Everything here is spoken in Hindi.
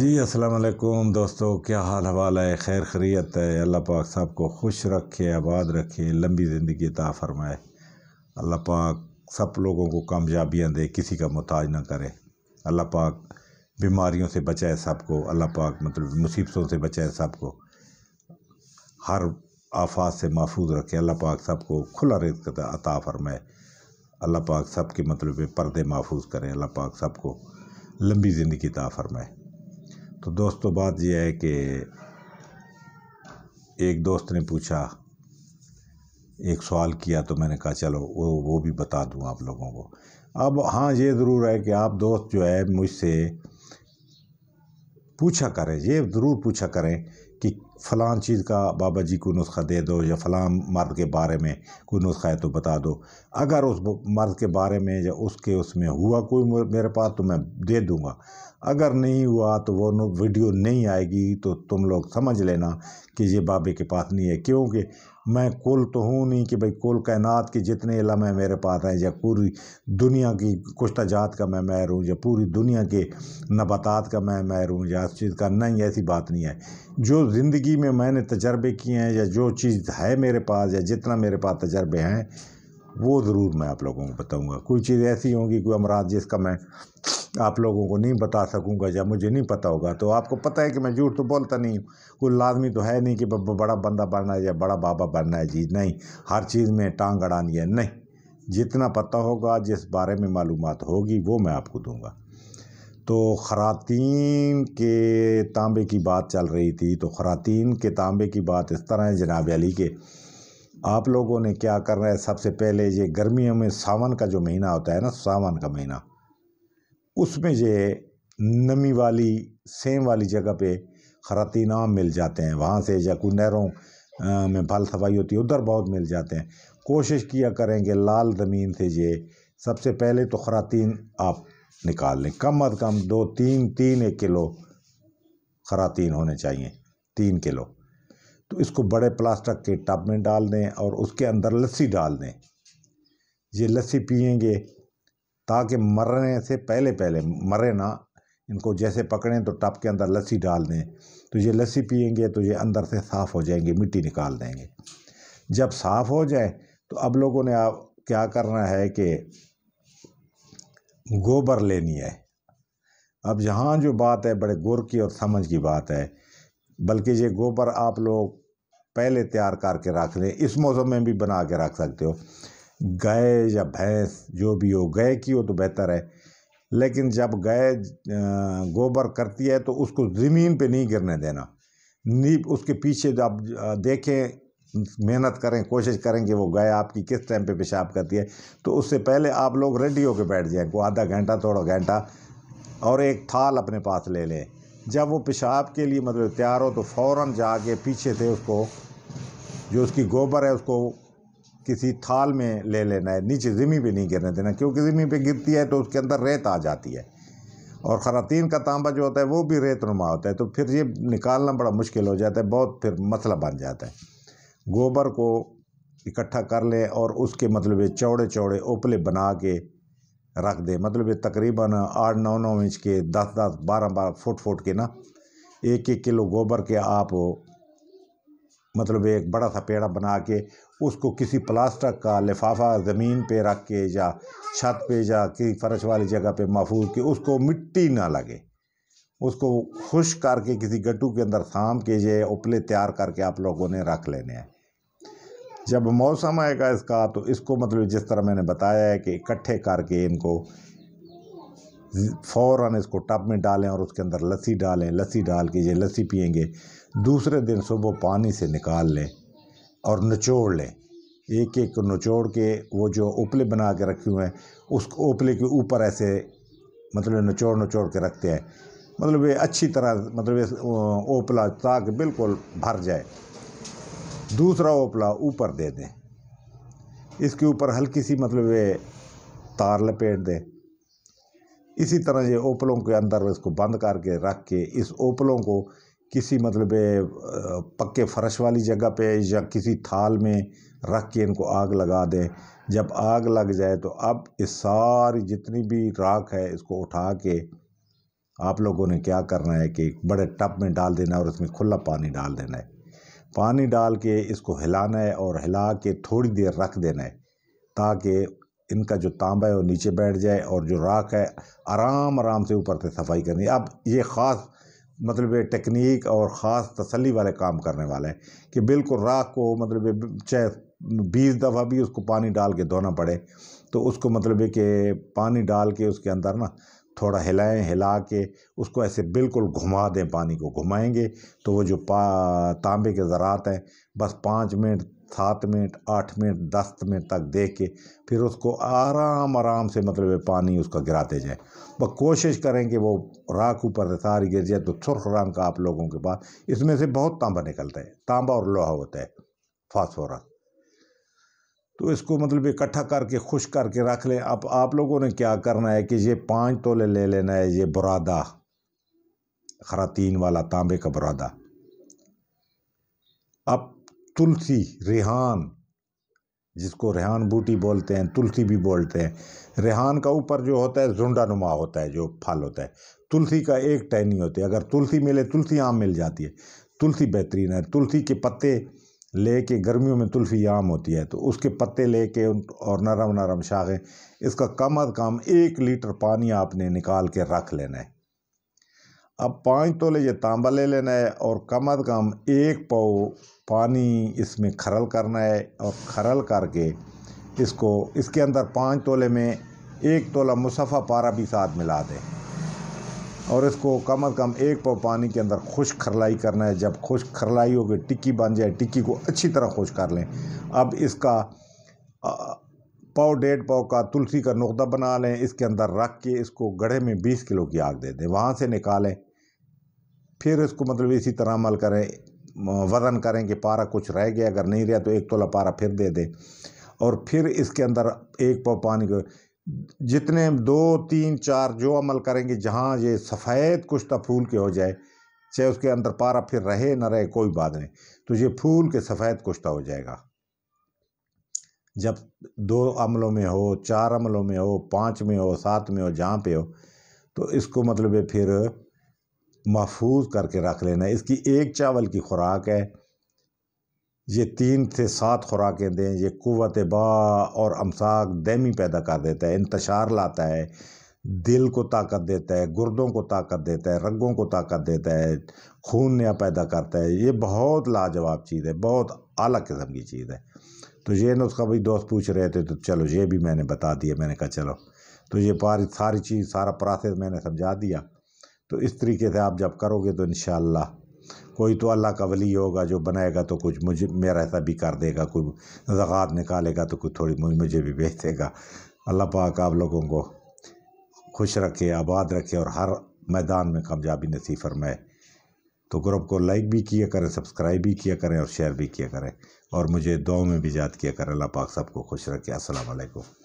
जी अस्सलाम वालेकुम दोस्तों क्या हाल हवाल है खैर खरीत है अल्लाह पाक सब को खुश रखे आबाद रखे लंबी ज़िंदगी ता फरमाए अल्लाह पाक सब लोगों को कामयाबियाँ दे किसी का मोहताज ना करे अल्लाह पाक बीमारियों से बचाए सबको अल्लाह पाक मतलब मुसीबतों से बचाए सबको हर आफात से महफूज रखे अल्लाह पाक सबको खुला रिस्क अता फरमाए अल्लाह पाक सब के मतलब पर्दे महफूज करें अल्लाह पाक सबको लंबी ज़िंदगी ता फरमाए तो दोस्तों बात यह है कि एक दोस्त ने पूछा एक सवाल किया तो मैंने कहा चलो वो वो भी बता दूँ आप लोगों को अब हाँ ये ज़रूर है कि आप दोस्त जो है मुझसे पूछा करें ये ज़रूर पूछा करें कि फ़लाँ चीज़ का बाबा जी को नुस्खा दे दो या फ़लाँ मर्द के बारे में कोई नुस्खा है तो बता दो अगर उस मर्द के बारे में या उसके उसमें हुआ कोई मेरे पास तो मैं दे दूँगा अगर नहीं हुआ तो वो वीडियो नहीं आएगी तो तुम लोग समझ लेना कि ये बाबे के पास नहीं है क्योंकि मैं कुल तो हूँ नहीं कि भाई कुल कायनात के जितने इलम है मेरे पास हैं या पूरी दुनिया की कुश्ता जात का मैं मैर हूँ या पूरी दुनिया के नबातात का मैं मैर हूँ या इस चीज़ का नहीं ऐसी बात नहीं है जो ज़िंदगी में मैंने तजर्बे किए हैं या जो चीज़ है मेरे पास या जितना मेरे पास तजर्बे हैं वो ज़रूर मैं आप लोगों को बताऊंगा कोई चीज़ ऐसी होगी कोई अमराज जिसका मैं आप लोगों को नहीं बता सकूंगा या मुझे नहीं पता होगा तो आपको पता है कि मैं झूठ तो बोलता नहीं हूँ कोई लाजमी तो है नहीं कि बड़ा बंदा बनना है या बड़ा बाबा बनना है जी नहीं हर चीज़ में टांग अड़ानी है नहीं जितना पता होगा जिस बारे में मालूम होगी वो मैं आपको दूँगा तो ख़रातीन के तांबे की बात चल रही थी तो ख़रातीन के तांबे की बात इस तरह है जनाब अली के आप लोगों ने क्या करना है सबसे पहले ये गर्मियों में सावन का जो महीना होता है ना सावन का महीना उसमें ये नमी वाली सेम वाली जगह पे खरातीन आम मिल जाते हैं वहाँ से या कोई नहरों में फल सफाई होती है उधर बहुत मिल जाते हैं कोशिश किया करेंगे लाल ज़मीन से ये सबसे पहले तो खरातीन आप निकाल लें कम अज़ कम दो तीन तीन एक किलो खरातीन होने चाहिए तीन किलो तो इसको बड़े प्लास्टिक के टब में डाल दें और उसके अंदर लस्सी डाल दें ये लस्सी पियेंगे ताकि मरने से पहले पहले मरे ना इनको जैसे पकड़ें तो टब के अंदर लस्सी डाल दें तो ये लस्सी पियेंगे तो ये अंदर से साफ़ हो जाएंगे मिट्टी निकाल देंगे जब साफ़ हो जाए तो अब लोगों ने आप क्या करना है कि गोबर लेनी है अब यहाँ जो बात है बड़े गुर की और समझ की बात है बल्कि ये गोबर आप लोग पहले तैयार करके रख लें इस मौसम में भी बना के रख सकते हो गाय या भैंस जो भी हो गाय की हो तो बेहतर है लेकिन जब गाय गोबर करती है तो उसको ज़मीन पे नहीं गिरने देना नीब उसके पीछे जब देखें मेहनत करें कोशिश करें कि वो गाय आपकी किस टाइम पे पेशाब करती है तो उससे पहले आप लोग रेडी होकर बैठ जाएं को आधा घंटा थोड़ा घंटा और एक थाल अपने पास ले लें जब वो पेशाब के लिए मतलब तैयार हो तो फ़ौर जाके पीछे से उसको जो उसकी गोबर है उसको किसी थाल में ले लेना है नीचे ज़मीन पे नहीं गिरने देना क्योंकि ज़मीन पे गिरती है तो उसके अंदर रेत आ जाती है और ख़रातीन का तांबा जो होता है वो भी रेत नुमा होता है तो फिर ये निकालना बड़ा मुश्किल हो जाता है बहुत फिर मसला बन जाता है गोबर को इकट्ठा कर लें और उसके मतलब चौड़े चौड़े ओपले बना के रख दें मतलब तकरीबन आठ नौ नौ इंच के दस दस बारह बारह फुट फुट के ना एक एक किलो गोबर के आप मतलब एक बड़ा सा पेड़ा बना के उसको किसी प्लास्टिक का लिफाफा ज़मीन पे रख के या छत पे या किसी फर्श वाली जगह पे महफूज के उसको मिट्टी ना लगे उसको खुश करके किसी गड्ढू के अंदर थाम के ये उपले तैयार करके आप लोगों ने रख लेने हैं जब मौसम आएगा इसका तो इसको मतलब जिस तरह मैंने बताया है कि इकट्ठे करके इनको फ़ौर इसको टप में डालें और उसके अंदर लस्सी डालें लस्सी डाल के ये लस्सी पियेंगे दूसरे दिन सुबह पानी से निकाल लें और निचोड़ लें एक एक निचोड़ के वो जो उपले बना के रखे हुए हैं उस उपले के ऊपर ऐसे मतलब निचोड़ निचोड़ के रखते हैं मतलब ये अच्छी तरह मतलब ये ओपला ताक बिल्कुल भर जाए दूसरा ओपला ऊपर दे दें इसके ऊपर हल्की सी मतलब ये तार लपेट दें इसी तरह ये ओपलों के अंदर इसको बंद करके रख के इस ओपलों को किसी मतलब पक्के फर्श वाली जगह पे या किसी थाल में रख के इनको आग लगा दें जब आग लग जाए तो अब इस सारी जितनी भी राख है इसको उठा के आप लोगों ने क्या करना है कि बड़े टब में डाल देना है और उसमें खुला पानी डाल देना है पानी डाल के इसको हिलाना है और हिला के थोड़ी देर रख देना है ताकि इनका जो तांबा है वो नीचे बैठ जाए और जो राख है आराम आराम से ऊपर से सफाई करनी अब ये ख़ास मतलब टेक्निक और ख़ास तसली वाले काम करने वाले हैं कि बिल्कुल राख को मतलब चाहे बीस दफ़ा भी उसको पानी डाल के धोना पड़े तो उसको मतलब है कि पानी डाल के उसके अंदर ना थोड़ा हिलाएं हिला के उसको ऐसे बिल्कुल घुमा दें पानी को घुमाएंगे तो वो जो पा तांबे के ज़रात हैं बस पाँच मिनट सात मिनट आठ मिनट दस मिनट तक देख के फिर उसको आराम आराम से मतलब पानी उसका गिराते जाएँ वह कोशिश करें कि वो राख ऊपर से सारी गिर जाए तो सुर्ख रंग का आप लोगों के पास इसमें से बहुत तांबा निकलता है तांबा और लोहा होता है फास्फोरस तो इसको मतलब इकट्ठा करके खुश करके रख लें अब आप लोगों ने क्या करना है कि ये पाँच तोले ले लेना है ये बुरादा खरातीन वाला तांबे का बुरादा अब तुलसी रिहान जिसको रेहान बूटी बोलते हैं तुलसी भी बोलते हैं रेहान का ऊपर जो होता है जुंडा नुमा होता है जो फल होता है तुलसी का एक टहनी होती है अगर तुलसी मिले तुलसी आम मिल जाती है तुलसी बेहतरीन है तुलसी के पत्ते लेके गर्मियों में तुलफी आम होती है तो उसके पत्ते लेके और नरम नरम शाखें इसका कम अज़ कम एक लीटर पानी आपने निकाल के रख लेना है अब पाँच तोले ये तांबा ले लेना है और कम अज़ कम एक पाव पानी इसमें खरल करना है और खरल करके इसको इसके अंदर पाँच तोले में एक तोला मुसफ़ा पारा भी साथ मिला दें और इसको कम से कम एक पाव पानी के अंदर खुश खरलाई करना है जब खुश खरलाई होकर टिक्की बन जाए टिक्की को अच्छी तरह खुश कर लें अब इसका पाव डेढ़ पाव का तुलसी का नुकदा बना लें इसके अंदर रख के इसको गढ़े में बीस किलो की आग दे दें वहाँ से निकालें फिर इसको मतलब इसी तरह अमल करें वज़न करें कि पारा कुछ रह गया अगर नहीं रहा तो एक तोला पारा फिर दे दें और फिर इसके अंदर एक पाव पानी को जितने दो तीन चार जो अमल करेंगे जहाँ ये सफ़ेद कुश्ता फूल के हो जाए चाहे उसके अंदर पारा फिर रहे ना रहे कोई बात नहीं तो ये फूल के सफ़ेद कुश्ता हो जाएगा जब दो अमलों में हो चार अमलों में हो पाँच में हो सात में हो जहाँ पे हो तो इसको मतलब फिर महफूज करके रख लेना इसकी एक चावल की खुराक है ये तीन से सात खुराकें दें ये क़ुत बा और अमसाक दैमी पैदा कर देता है इंतशार लाता है दिल को ताकत देता है गुर्दों को ताकत देता है रगों को ताकत देता है खून नया पैदा करता है ये बहुत लाजवाब चीज़ है बहुत अलग किस्म की चीज़ है तो ये नुस्खा भाई दोस्त पूछ रहे थे तो चलो ये भी मैंने बता दिया मैंने कहा चलो तो ये पारी सारी चीज़ सारा प्रोसेस मैंने समझा दिया तो इस तरीके से आप जब करोगे तो इन कोई तो अल्लाह का वली होगा जो बनाएगा तो कुछ मुझे मेरा ऐसा भी कर देगा कोई ज़क़़त निकालेगा तो कुछ थोड़ी मुझे भी भेज देगा अल्लाह पाक आप लोगों को खुश रखे आबाद रखे और हर मैदान में कामयाबी नसीब फरमाए तो ग्रुप को लाइक भी किया करें सब्सक्राइब भी किया करें और शेयर भी किया करें और मुझे दो में भी याद किया करें अल्लाह पाक सबको खुश रखे असलकुम